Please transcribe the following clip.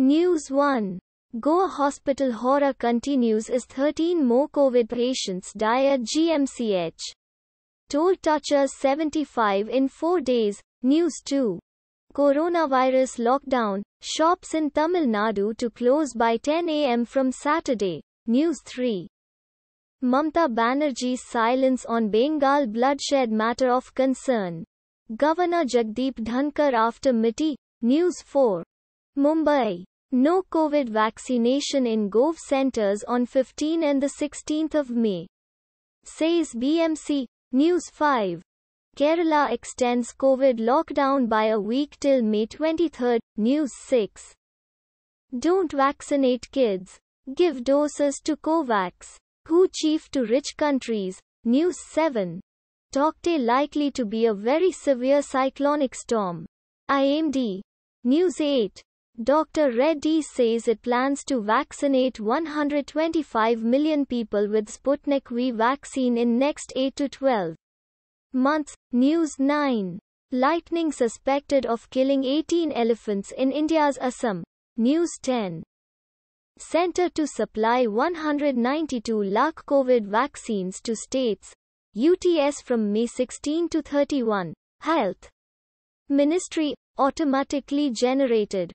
News 1. Goa hospital horror continues as 13 more COVID patients die at GMCH. Toll touches 75 in 4 days. News 2. Coronavirus lockdown. Shops in Tamil Nadu to close by 10 a.m. from Saturday. News 3. Mamta Banerjee's silence on Bengal bloodshed matter of concern. Governor Jagdeep Dhankar after Miti. News 4. Mumbai. No COVID vaccination in Gov centers on 15 and 16 May. Says BMC, News 5. Kerala extends COVID lockdown by a week till May 23, News 6. Don't vaccinate kids. Give doses to COVAX. Who chief to rich countries, News 7. Tokte likely to be a very severe cyclonic storm. IMD. News 8. Dr. Reddy says it plans to vaccinate 125 million people with Sputnik V vaccine in next 8 to 12 months. News 9. Lightning suspected of killing 18 elephants in India's Assam. News 10. Center to supply 192 lakh COVID vaccines to states. UTS from May 16 to 31. Health. Ministry automatically generated